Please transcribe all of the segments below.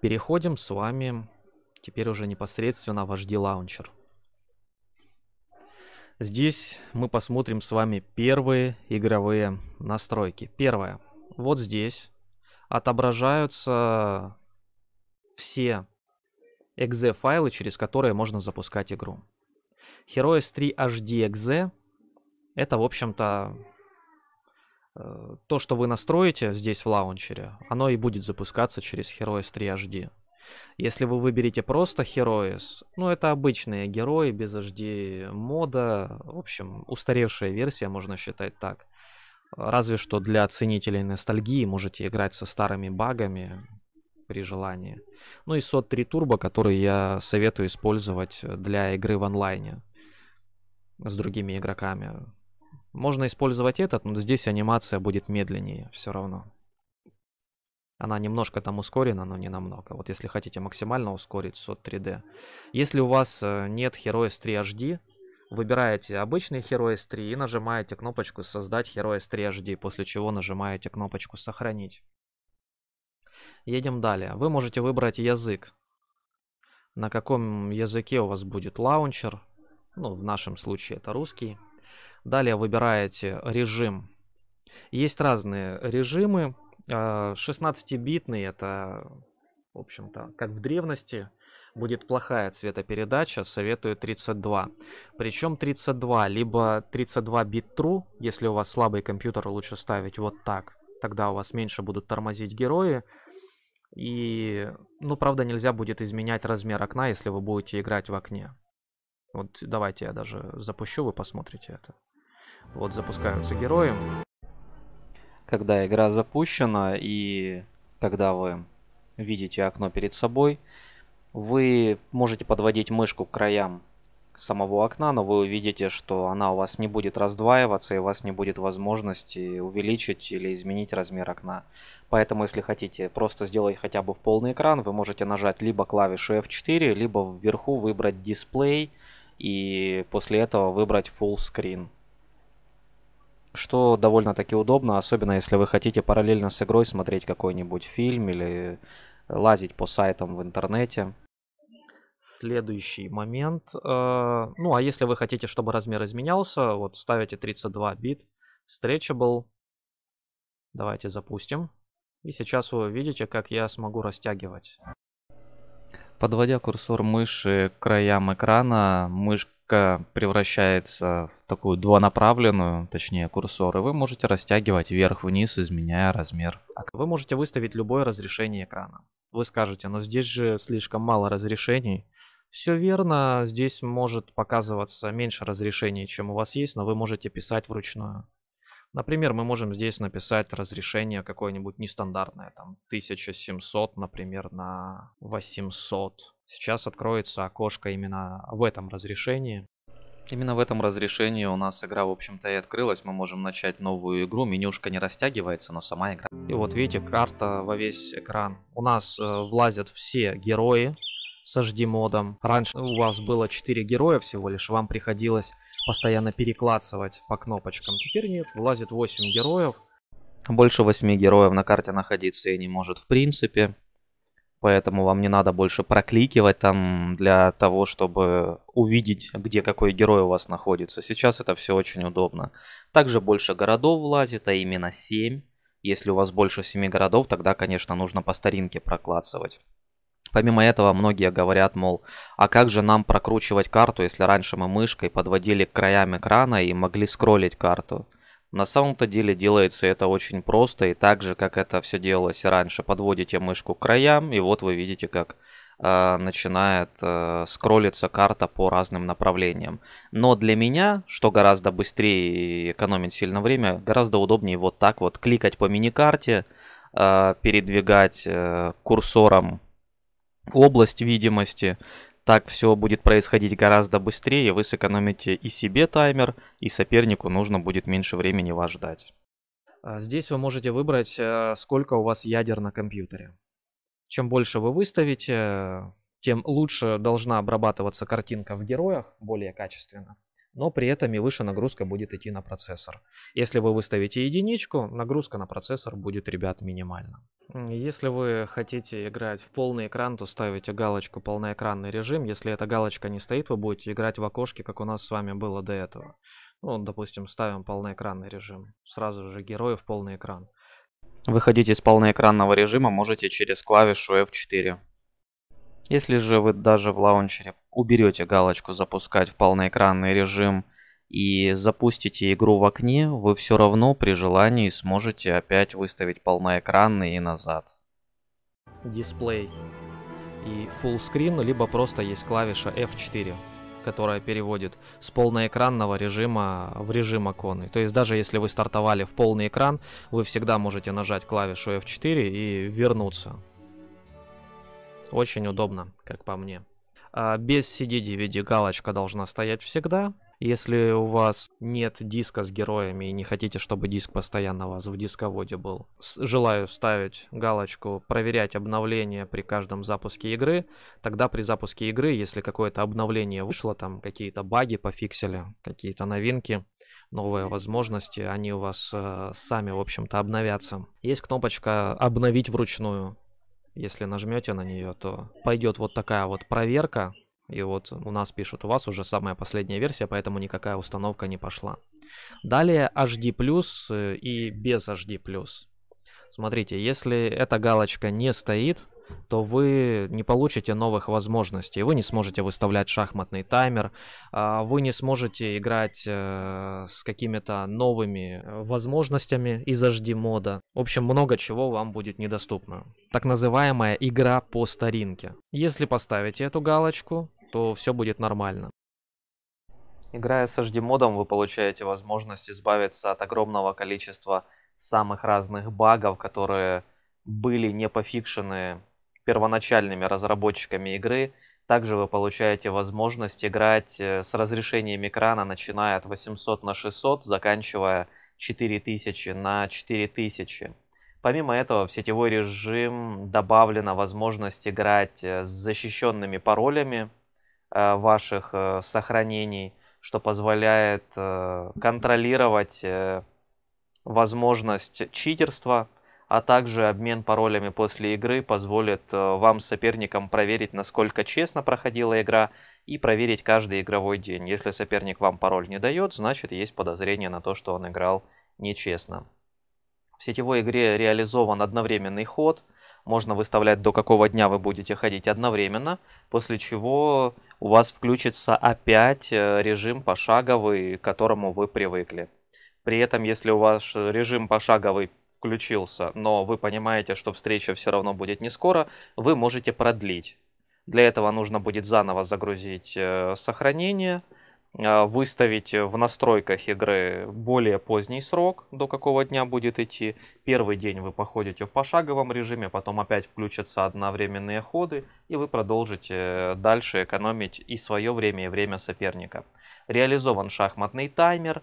переходим с вами теперь уже непосредственно в HD Launcher. Здесь мы посмотрим с вами первые игровые настройки. Первое. Вот здесь отображаются все .exe файлы, через которые можно запускать игру. Heroes 3 HD.exe это, в общем-то, Э, то, что вы настроите здесь в лаунчере, оно и будет запускаться через Heroes 3 HD. Если вы выберете просто Heroes, ну это обычные герои без HD мода, в общем, устаревшая версия, можно считать так. Разве что для ценителей ностальгии можете играть со старыми багами при желании. Ну и сот 3 Turbo, который я советую использовать для игры в онлайне с другими игроками. Можно использовать этот, но здесь анимация будет медленнее все равно. Она немножко там ускорена, но не намного. Вот если хотите максимально ускорить сот 3D. Если у вас э, нет Heroes 3 HD, выбираете обычный Heroes 3 и нажимаете кнопочку «Создать Heroes 3 HD», после чего нажимаете кнопочку «Сохранить». Едем далее. Вы можете выбрать язык. На каком языке у вас будет лаунчер. Ну, в нашем случае это русский. Далее выбираете режим. Есть разные режимы. 16-битный а, это, в общем-то, как в древности. Будет плохая цветопередача, советую 32. Причем 32, либо 32 бит true, если у вас слабый компьютер, лучше ставить вот так. Тогда у вас меньше будут тормозить герои. И, ну, правда, нельзя будет изменять размер окна, если вы будете играть в окне. Вот давайте я даже запущу, вы посмотрите это. Вот запускаются герои. Когда игра запущена и когда вы видите окно перед собой, вы можете подводить мышку к краям самого окна, но вы увидите, что она у вас не будет раздваиваться и у вас не будет возможности увеличить или изменить размер окна. Поэтому, если хотите просто сделать хотя бы в полный экран, вы можете нажать либо клавишу F4, либо вверху выбрать дисплей и после этого выбрать full screen что довольно-таки удобно, особенно если вы хотите параллельно с игрой смотреть какой-нибудь фильм или э, лазить по сайтам в интернете. Следующий момент. Э, ну, а если вы хотите, чтобы размер изменялся, вот ставите 32 бит, stretchable. Давайте запустим. И сейчас вы увидите, как я смогу растягивать. Подводя курсор мыши к краям экрана, мышка превращается в такую двонаправленную, точнее курсор, и вы можете растягивать вверх-вниз, изменяя размер. Вы можете выставить любое разрешение экрана. Вы скажете, но «Ну, здесь же слишком мало разрешений. Все верно, здесь может показываться меньше разрешений, чем у вас есть, но вы можете писать вручную. Например, мы можем здесь написать разрешение какое-нибудь нестандартное, там 1700, например, на 800. Сейчас откроется окошко именно в этом разрешении. Именно в этом разрешении у нас игра, в общем-то, и открылась. Мы можем начать новую игру. Менюшка не растягивается, но сама игра. И вот видите, карта во весь экран. У нас э, влазят все герои с HD-модом. Раньше у вас было 4 героя всего лишь. Вам приходилось постоянно переклацывать по кнопочкам. Теперь нет, влазит 8 героев. Больше 8 героев на карте находиться и не может в принципе. Поэтому вам не надо больше прокликивать там для того, чтобы увидеть, где какой герой у вас находится. Сейчас это все очень удобно. Также больше городов влазит, а именно 7. Если у вас больше 7 городов, тогда, конечно, нужно по старинке проклацывать. Помимо этого, многие говорят, мол, а как же нам прокручивать карту, если раньше мы мышкой подводили к краям экрана и могли скроллить карту? На самом-то деле делается это очень просто и так же, как это все делалось и раньше. Подводите мышку к краям, и вот вы видите, как э, начинает э, скроллиться карта по разным направлениям. Но для меня, что гораздо быстрее и экономит сильно время, гораздо удобнее вот так вот кликать по миникарте, э, передвигать э, курсором область видимости. Так все будет происходить гораздо быстрее, вы сэкономите и себе таймер, и сопернику нужно будет меньше времени вас ждать. А здесь вы можете выбрать, э, сколько у вас ядер на компьютере. Чем больше вы выставите, тем лучше должна обрабатываться картинка в героях, более качественно но при этом и выше нагрузка будет идти на процессор. Если вы выставите единичку, нагрузка на процессор будет, ребят, минимальна. Если вы хотите играть в полный экран, то ставите галочку полноэкранный режим. Если эта галочка не стоит, вы будете играть в окошке, как у нас с вами было до этого. Ну, допустим, ставим полноэкранный режим. Сразу же герои в полный экран. Выходить из полноэкранного режима можете через клавишу F4. Если же вы даже в лаунчере уберете галочку «Запускать в полноэкранный режим», и запустите игру в окне, вы все равно при желании сможете опять выставить полноэкранный и назад. Дисплей. И full screen, либо просто есть клавиша F4 которая переводит с полноэкранного режима в режим оконный. То есть даже если вы стартовали в полный экран, вы всегда можете нажать клавишу F4 и вернуться. Очень удобно, как по мне. А без CD-DVD галочка должна стоять всегда. Если у вас нет диска с героями и не хотите, чтобы диск постоянно у вас в дисководе был, желаю ставить галочку «Проверять обновления при каждом запуске игры». Тогда при запуске игры, если какое-то обновление вышло, там какие-то баги пофиксили, какие-то новинки, новые возможности, они у вас э, сами, в общем-то, обновятся. Есть кнопочка «Обновить вручную». Если нажмете на нее, то пойдет вот такая вот проверка и вот у нас пишут, у вас уже самая последняя версия, поэтому никакая установка не пошла. Далее HD+, э, и без HD+. Смотрите, если эта галочка не стоит, то вы не получите новых возможностей. Вы не сможете выставлять шахматный таймер, а вы не сможете играть э, с какими-то новыми э, возможностями из HD мода. В общем, много чего вам будет недоступно. Так называемая игра по старинке. Если поставите эту галочку, то все будет нормально. Играя с HD-модом, вы получаете возможность избавиться от огромного количества самых разных багов, которые были не пофикшены первоначальными разработчиками игры. Также вы получаете возможность играть э, с разрешением экрана, начиная от 800 на 600, заканчивая 4000 на 4000. Помимо этого, в сетевой режим добавлена возможность играть э, с защищенными паролями, Э, ваших э, сохранений, что позволяет э, контролировать возможность читерства, а также обмен паролями после игры позволит вам с соперником проверить, насколько честно проходила игра и проверить каждый игровой день. Если соперник вам пароль не дает, значит есть подозрение на то, что он играл нечестно. В сетевой игре реализован одновременный ход, можно выставлять до какого дня вы будете ходить одновременно, после чего у вас включится опять э, режим пошаговый, к которому вы привыкли. При этом, если у вас режим пошаговый включился, но вы понимаете, что встреча все равно будет не скоро, вы можете продлить. Для этого нужно будет заново загрузить э, сохранение – а, выставить в настройках игры более поздний срок, до какого дня будет идти. Первый день вы походите в пошаговом режиме, потом опять включатся одновременные ходы, и вы продолжите э, дальше экономить и свое время, и время соперника. Реализован шахматный таймер.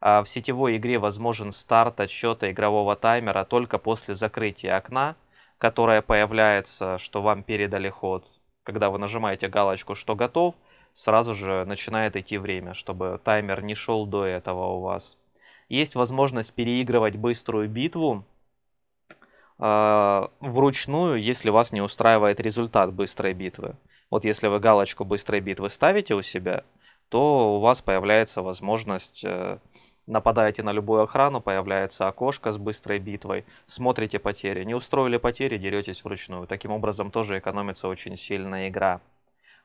А, в сетевой игре возможен старт отсчета игрового таймера только после закрытия окна, которое появляется, что вам передали ход, когда вы нажимаете галочку «Что готов», сразу же начинает идти время, чтобы таймер не шел до этого у вас. Есть возможность переигрывать быструю битву э, вручную, если вас не устраивает результат быстрой битвы. Вот если вы галочку быстрой битвы ставите у себя, то у вас появляется возможность э, Нападаете на любую охрану, появляется окошко с быстрой битвой, смотрите потери. Не устроили потери, деретесь вручную. Таким образом тоже экономится очень сильная игра.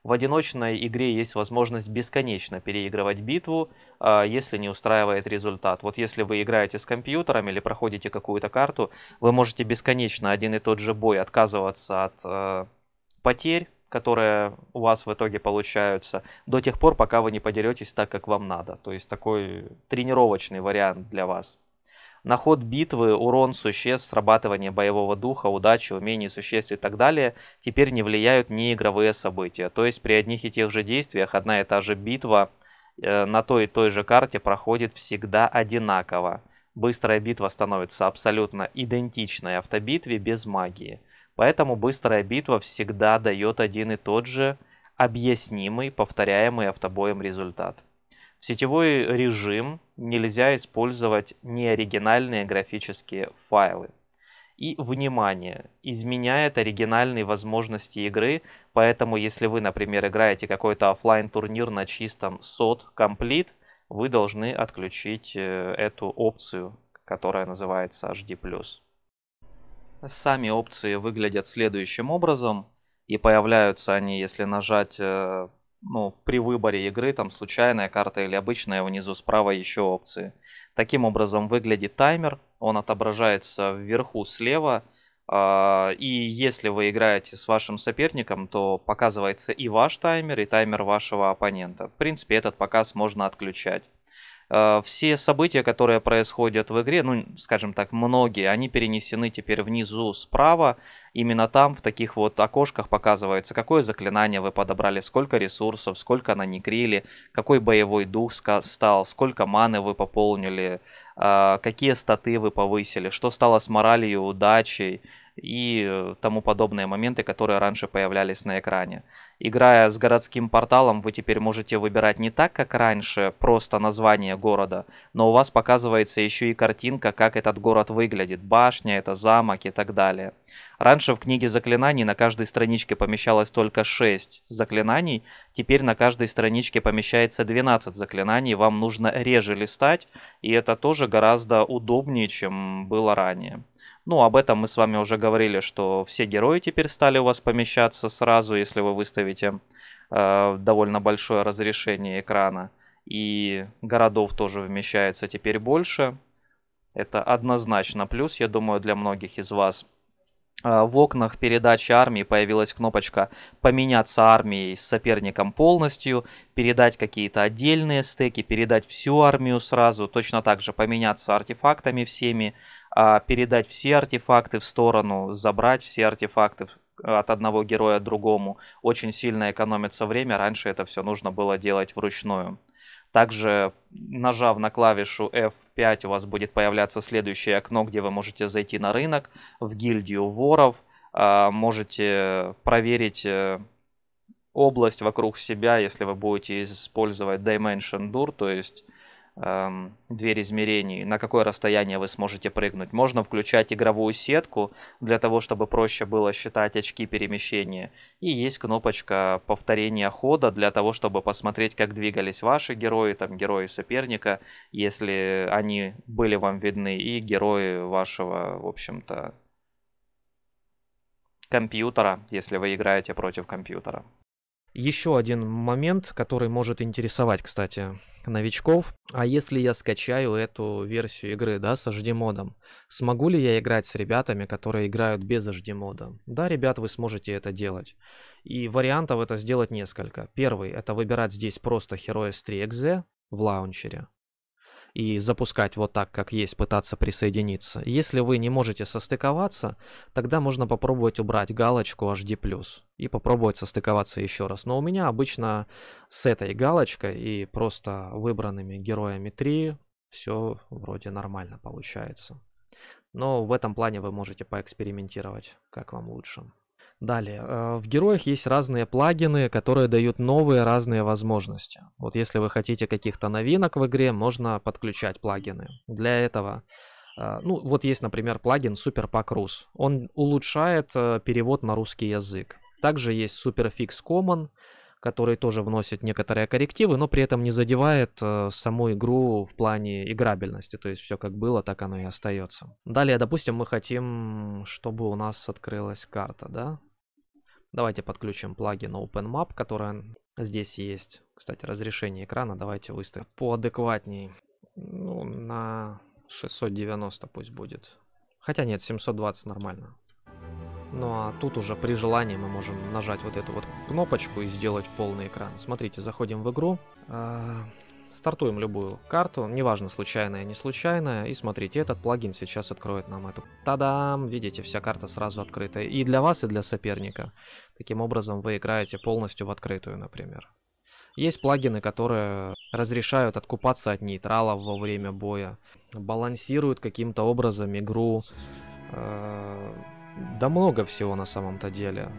В одиночной игре есть возможность бесконечно переигрывать битву, а, если не устраивает результат. Вот если вы играете с компьютером или проходите какую-то карту, вы можете бесконечно один и тот же бой отказываться от э, потерь, которые у вас в итоге получаются, до тех пор, пока вы не подеретесь так, как вам надо. То есть такой тренировочный вариант для вас на ход битвы, урон существ, срабатывание боевого духа, удачи, умений существ и так далее теперь не влияют ни игровые события. То есть при одних и тех же действиях одна и та же битва э, на той и той же карте проходит всегда одинаково. Быстрая битва становится абсолютно идентичной автобитве без магии. Поэтому быстрая битва всегда дает один и тот же объяснимый, повторяемый автобоем результат. В сетевой режим нельзя использовать неоригинальные графические файлы. И, внимание, изменяет оригинальные возможности игры, поэтому если вы, например, играете какой-то офлайн турнир на чистом сот комплит, вы должны отключить э, эту опцию, которая называется HD+. Сами опции выглядят следующим образом, и появляются они, если нажать э, ну, при выборе игры, там случайная карта или обычная, внизу справа еще опции. Таким образом выглядит таймер, он отображается вверху слева, а, и если вы играете с вашим соперником, то показывается и ваш таймер, и таймер вашего оппонента. В принципе, этот показ можно отключать. Э, все события, которые происходят в игре, ну, скажем так, многие, они перенесены теперь внизу справа. Именно там, в таких вот окошках показывается, какое заклинание вы подобрали, сколько ресурсов, сколько наникрили, какой боевой дух стал, сколько маны вы пополнили, э, какие статы вы повысили, что стало с моралью, удачей, и э, тому подобные моменты, которые раньше появлялись на экране. Играя с городским порталом, вы теперь можете выбирать не так, как раньше, просто название города, но у вас показывается еще и картинка, как этот город выглядит, башня, это замок и так далее. Раньше в книге заклинаний на каждой страничке помещалось только 6 заклинаний, теперь на каждой страничке помещается 12 заклинаний, вам нужно реже листать, и это тоже гораздо удобнее, чем было ранее. Ну, об этом мы с вами уже говорили, что все герои теперь стали у вас помещаться сразу, если вы выставите э, довольно большое разрешение экрана. И городов тоже вмещается теперь больше. Это однозначно плюс, я думаю, для многих из вас. Э, в окнах передачи армии появилась кнопочка «Поменяться армией с соперником полностью», «Передать какие-то отдельные стеки», «Передать всю армию сразу», точно так же «Поменяться артефактами всеми», а, передать все артефакты в сторону, забрать все артефакты от одного героя другому. Очень сильно экономится время, раньше это все нужно было делать вручную. Также, нажав на клавишу F5, у вас будет появляться следующее окно, где вы можете зайти на рынок, в гильдию воров, а, можете проверить э, область вокруг себя, если вы будете использовать Dimension Dur, то есть эм, дверь измерений, на какое расстояние вы сможете прыгнуть. Можно включать игровую сетку для того, чтобы проще было считать очки перемещения. И есть кнопочка повторения хода для того, чтобы посмотреть, как двигались ваши герои, там герои соперника, если они были вам видны, и герои вашего, в общем-то, компьютера, если вы играете против компьютера. Еще один момент, который может интересовать, кстати, новичков. А если я скачаю эту версию игры, да, с HD-модом, смогу ли я играть с ребятами, которые играют без HD-мода? Да, ребят, вы сможете это делать. И вариантов это сделать несколько. Первый, это выбирать здесь просто Heroes 3 EXE в лаунчере и запускать вот так, как есть, пытаться присоединиться. Если вы не можете состыковаться, тогда можно попробовать убрать галочку HD+, и попробовать состыковаться еще раз. Но у меня обычно с этой галочкой и просто выбранными героями 3 все вроде нормально получается. Но в этом плане вы можете поэкспериментировать, как вам лучше. Далее, э, в героях есть разные плагины, которые дают новые разные возможности. Вот если вы хотите каких-то новинок в игре, можно подключать плагины. Для этого, э, ну вот есть, например, плагин Super Pack Rus. Он улучшает э, перевод на русский язык. Также есть Superfix Common, который тоже вносит некоторые коррективы, но при этом не задевает э, саму игру в плане играбельности. То есть все как было, так оно и остается. Далее, допустим, мы хотим, чтобы у нас открылась карта, да? Давайте подключим плагин OpenMap, который здесь есть. Кстати, разрешение экрана давайте выставим поадекватней. Ну, на 690 пусть будет. Хотя нет, 720 нормально. Ну а тут уже при желании мы можем нажать вот эту вот кнопочку и сделать в полный экран. Смотрите, заходим в игру. А, Стартуем любую карту, неважно случайная, не случайная, и смотрите, этот плагин сейчас откроет нам эту. Тадам! Видите, вся карта сразу открыта и для вас, и для соперника. Таким образом вы играете полностью в открытую, например. Есть плагины, которые разрешают откупаться от нейтралов во время боя, балансируют каким-то образом игру, э, да много всего на самом-то деле.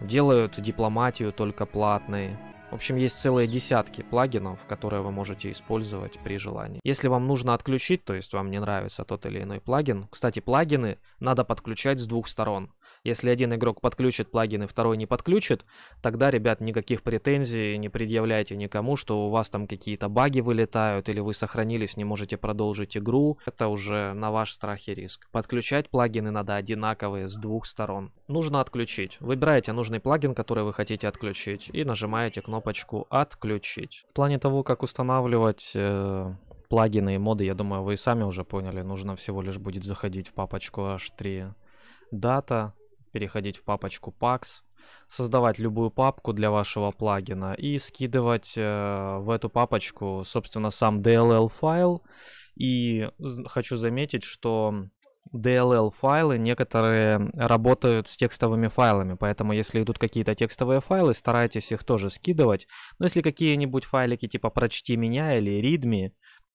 Делают дипломатию только платной. В общем, есть целые десятки плагинов, которые вы можете использовать при желании. Если вам нужно отключить, то есть вам не нравится тот или иной плагин. Кстати, плагины надо подключать с двух сторон. Если один игрок подключит плагин и второй не подключит, тогда, ребят, никаких претензий не предъявляйте никому, что у вас там какие-то баги вылетают или вы сохранились, не можете продолжить игру. Это уже на ваш страх и риск. Подключать плагины надо одинаковые с двух сторон. Нужно отключить. Выбираете нужный плагин, который вы хотите отключить и нажимаете кнопочку «Отключить». В плане того, как устанавливать э плагины и моды, я думаю, вы и сами уже поняли. Нужно всего лишь будет заходить в папочку h3 data, переходить в папочку PAX, создавать любую папку для вашего плагина и скидывать э, в эту папочку, собственно, сам DLL файл. И хочу заметить, что DLL файлы некоторые работают с текстовыми файлами, поэтому если идут какие-то текстовые файлы, старайтесь их тоже скидывать. Но если какие-нибудь файлики типа «Прочти меня» или «Readme»,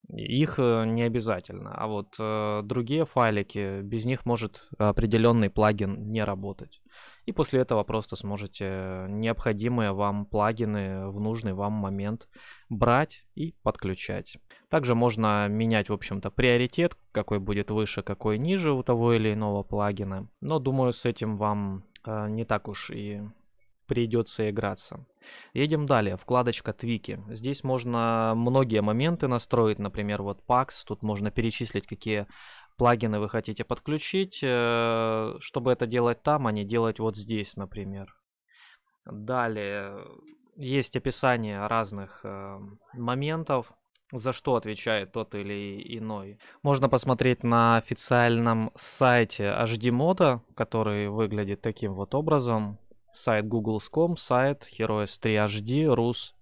их э, не обязательно. А вот э, другие файлики, без них может определенный плагин не работать. И после этого просто сможете необходимые вам плагины в нужный вам момент брать и подключать. Также можно менять, в общем-то, приоритет, какой будет выше, какой ниже у того или иного плагина. Но думаю, с этим вам э, не так уж и придется играться. Едем далее, вкладочка Твики. Здесь можно многие моменты настроить, например, вот PAX, тут можно перечислить, какие плагины вы хотите подключить. Э, чтобы это делать там, а не делать вот здесь, например. Далее, есть описание разных э, моментов, за что отвечает тот или иной. Можно посмотреть на официальном сайте HDModa, который выглядит таким вот образом сайт Google.com, сайт Heroes 3 HD, Rus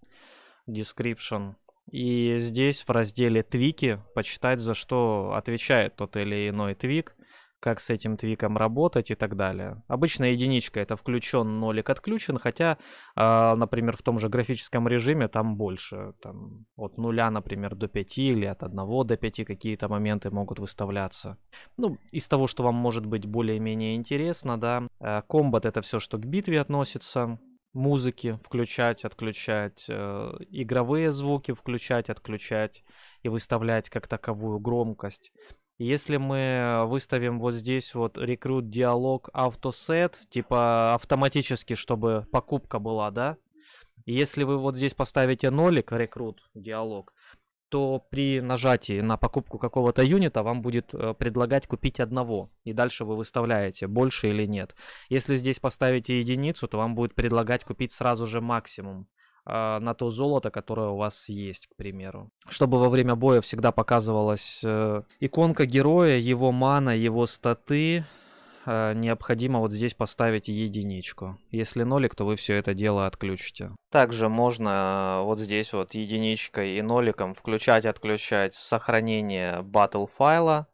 Description. И здесь в разделе твики почитать, за что отвечает тот или иной твик как с этим твиком работать и так далее. Обычно единичка это включен, нолик отключен, хотя, э, например, в том же графическом режиме там больше, там от нуля, например, до 5 или от 1 до 5 какие-то моменты могут выставляться. Ну, из того, что вам может быть более-менее интересно, да, э, комбат это все, что к битве относится, музыки включать, отключать, э, игровые звуки включать, отключать и выставлять как таковую громкость. Если мы выставим вот здесь вот рекрут диалог автосет, типа автоматически, чтобы покупка была, да? Если вы вот здесь поставите нолик рекрут диалог, то при нажатии на покупку какого-то юнита вам будет э, предлагать купить одного. И дальше вы выставляете, больше или нет. Если здесь поставите единицу, то вам будет предлагать купить сразу же максимум. А, на то золото, которое у вас есть, к примеру. Чтобы во время боя всегда показывалась э, иконка героя, его мана, его статы, а, необходимо вот здесь поставить единичку. Если нолик, то вы все это дело отключите. Также можно э, вот здесь вот единичкой и ноликом включать-отключать сохранение battle файла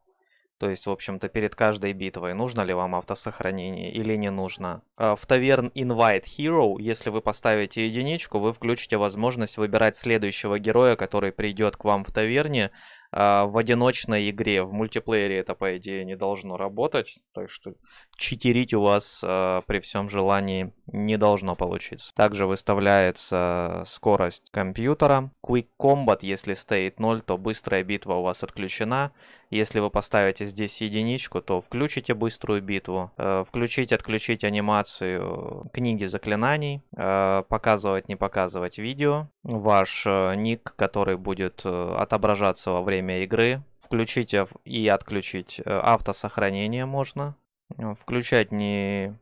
то есть, в общем-то, перед каждой битвой, нужно ли вам автосохранение или не нужно. А, в таверн Invite Hero, если вы поставите единичку, вы включите возможность выбирать следующего героя, который придет к вам в таверне, а, в одиночной игре. В мультиплеере это, по идее, не должно работать. Так что читерить у вас э, при всем желании не должно получиться. Также выставляется скорость компьютера. Quick Combat, если стоит 0, то быстрая битва у вас отключена. Если вы поставите здесь единичку, то включите быструю битву. Э, включить, отключить анимацию книги заклинаний. Э, показывать, не показывать видео. Ваш э, ник, который будет э, отображаться во время время игры. Включить э, и отключить э, автосохранение можно. Э, включать не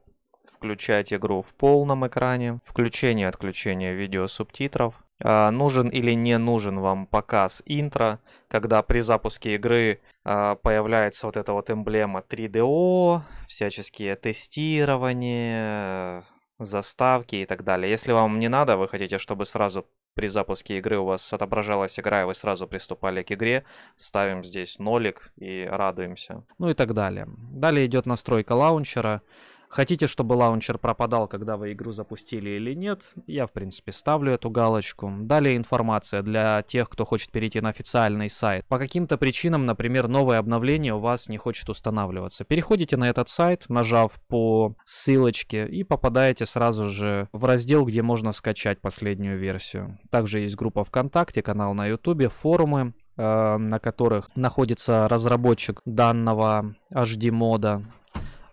включать игру в полном экране, включение и отключение видео субтитров, а, нужен или не нужен вам показ интро, когда при запуске игры а, появляется вот эта вот эмблема 3DO, всяческие тестирования, заставки и так далее. Если вам не надо, вы хотите, чтобы сразу при запуске игры у вас отображалась игра, и вы сразу приступали к игре. Ставим здесь нолик и радуемся. Ну и так далее. Далее идет настройка лаунчера. Хотите, чтобы лаунчер пропадал, когда вы игру запустили или нет? Я, в принципе, ставлю эту галочку. Далее информация для тех, кто хочет перейти на официальный сайт. По каким-то причинам, например, новое обновление у вас не хочет устанавливаться. Переходите на этот сайт, нажав по ссылочке и попадаете сразу же в раздел, где можно скачать последнюю версию. Также есть группа ВКонтакте, канал на Ютубе, форумы, э, на которых находится разработчик данного HD мода.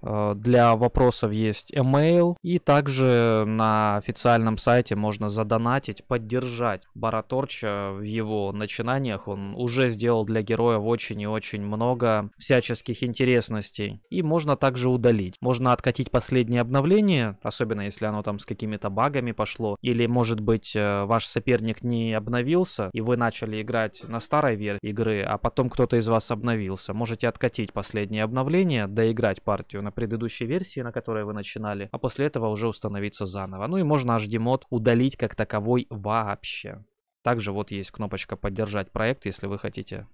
Э, для вопросов есть email. И также на официальном сайте можно задонатить, поддержать Бараторча в его начинаниях. Он уже сделал для героев очень и очень много всяческих интересностей. И можно также удалить. Можно откатить последнее обновление, особенно если оно там с какими-то багами пошло. Или, может быть, э, ваш соперник не обновился, и вы начали играть на старой версии игры, а потом кто-то из вас обновился. Можете откатить последнее обновление, доиграть партию на предыдущей версии, на которой вы начинали, а после этого уже установиться заново. Ну и можно HDMod удалить как таковой вообще. Также вот есть кнопочка «Поддержать проект», если вы хотите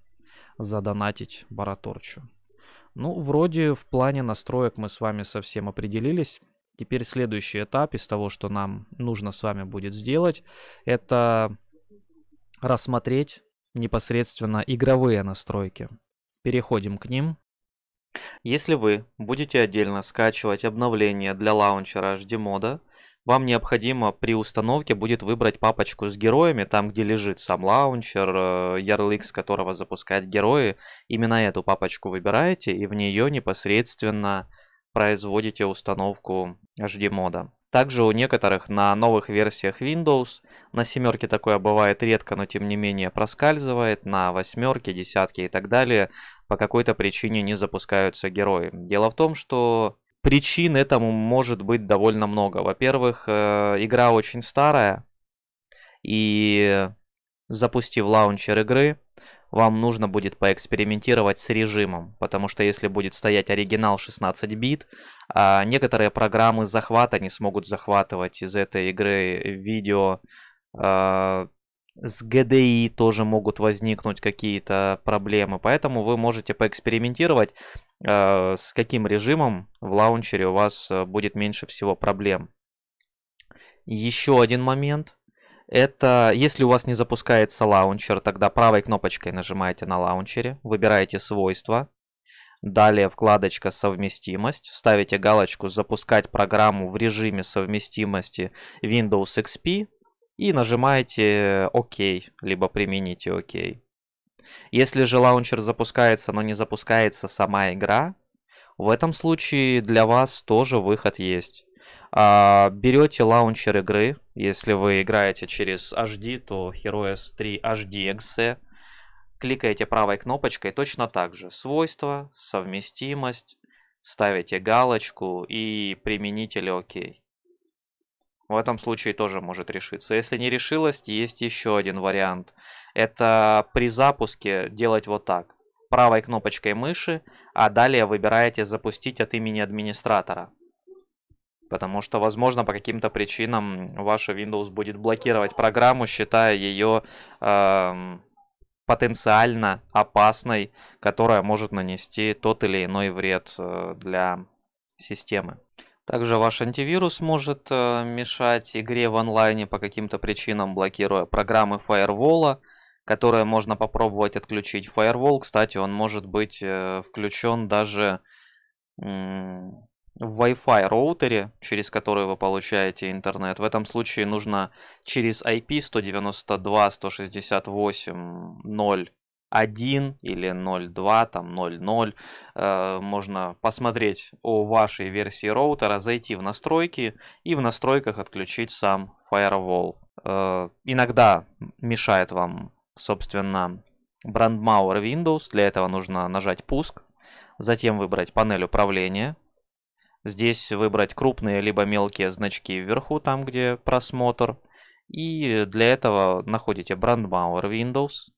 задонатить Бараторчу. Ну, вроде в плане настроек мы с вами совсем определились. Теперь следующий этап из того, что нам нужно с вами будет сделать, это рассмотреть непосредственно игровые настройки. Переходим к ним. Если вы будете отдельно скачивать обновление для лаунчера HDMod, вам необходимо при установке будет выбрать папочку с героями, там где лежит сам лаунчер, э, ярлык, с которого запускать герои. Именно эту папочку выбираете и в нее непосредственно производите установку HDMod. Также у некоторых на новых версиях Windows, на семерке такое бывает редко, но тем не менее проскальзывает, на восьмерке, десятке и так далее по какой-то причине не запускаются герои. Дело в том, что причин этому может быть довольно много. Во-первых, э, игра очень старая, и запустив лаунчер игры, вам нужно будет поэкспериментировать с режимом, потому что если будет стоять оригинал 16 бит, а, некоторые программы захвата не смогут захватывать из этой игры видео. А, с GDI тоже могут возникнуть какие-то проблемы, поэтому вы можете поэкспериментировать, а, с каким режимом в лаунчере у вас будет меньше всего проблем. Еще один момент – это если у вас не запускается лаунчер, тогда правой кнопочкой нажимаете на лаунчере, выбираете свойства, далее вкладочка «Совместимость», ставите галочку «Запускать программу в режиме совместимости Windows XP» и нажимаете «Ок», либо «Примените ОК». Если же лаунчер запускается, но не запускается сама игра, в этом случае для вас тоже выход есть. А, берете лаунчер игры. Если вы играете через HD, то Heroes 3 HDXE. Кликаете правой кнопочкой точно так же. Свойства, совместимость. Ставите галочку и применить или ОК. В этом случае тоже может решиться. Если не решилось, есть еще один вариант. Это при запуске делать вот так правой кнопочкой мыши, а далее выбираете «Запустить от имени администратора». Потому что, возможно, по каким-то причинам ваша Windows будет блокировать программу, считая ее э, эм, потенциально опасной, которая может нанести тот или иной вред э, для системы. Также ваш антивирус может э, мешать игре в онлайне по каким-то причинам, блокируя программы фаервола, которые можно попробовать отключить. Фаервол, кстати, он может быть э, включен даже в Wi-Fi роутере, через который вы получаете интернет. В этом случае нужно через IP 192.168.0 1 или 0.2, там 0.0. Э, можно посмотреть о вашей версии роутера, зайти в настройки и в настройках отключить сам firewall. Э, иногда мешает вам, собственно, брандмауэр Windows. Для этого нужно нажать пуск, затем выбрать панель управления, Здесь выбрать крупные либо мелкие значки вверху, там где просмотр. И для этого находите Brand Brandmauer Windows,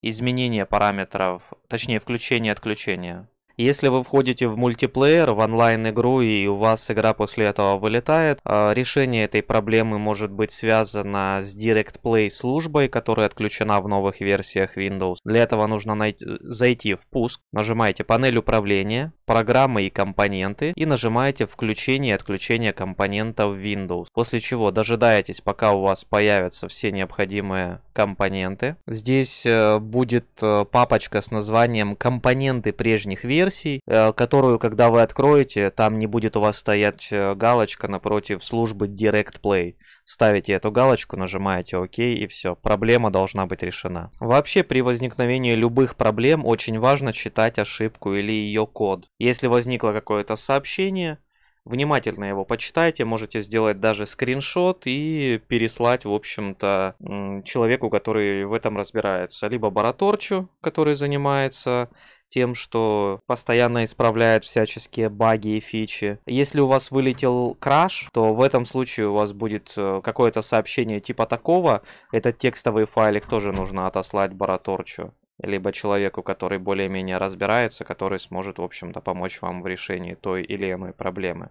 изменение параметров, точнее включение-отключение если вы входите в мультиплеер, в онлайн-игру и у вас игра после этого вылетает, а, решение этой проблемы может быть связано с Direct Play службой, которая отключена в новых версиях Windows. Для этого нужно найти, зайти в пуск, нажимаете панель управления, программы и компоненты и нажимаете включение и отключение компонентов Windows. После чего дожидаетесь, пока у вас появятся все необходимые компоненты. Здесь э, будет э, папочка с названием компоненты прежних версий версий, э, которую, когда вы откроете, там не будет у вас стоять э, галочка напротив службы Direct Play. Ставите эту галочку, нажимаете ОК и все. Проблема должна быть решена. Вообще при возникновении любых проблем очень важно читать ошибку или ее код. Если возникло какое-то сообщение, внимательно его почитайте, можете сделать даже скриншот и переслать, в общем-то, человеку, который в этом разбирается. Либо Бараторчу, который занимается тем, что постоянно исправляет всяческие баги и фичи. Если у вас вылетел краш, то в этом случае у вас будет э, какое-то сообщение типа такого. Этот текстовый файлик тоже нужно отослать Бараторчу либо человеку, который более-менее разбирается, который сможет, в общем-то, помочь вам в решении той или иной проблемы.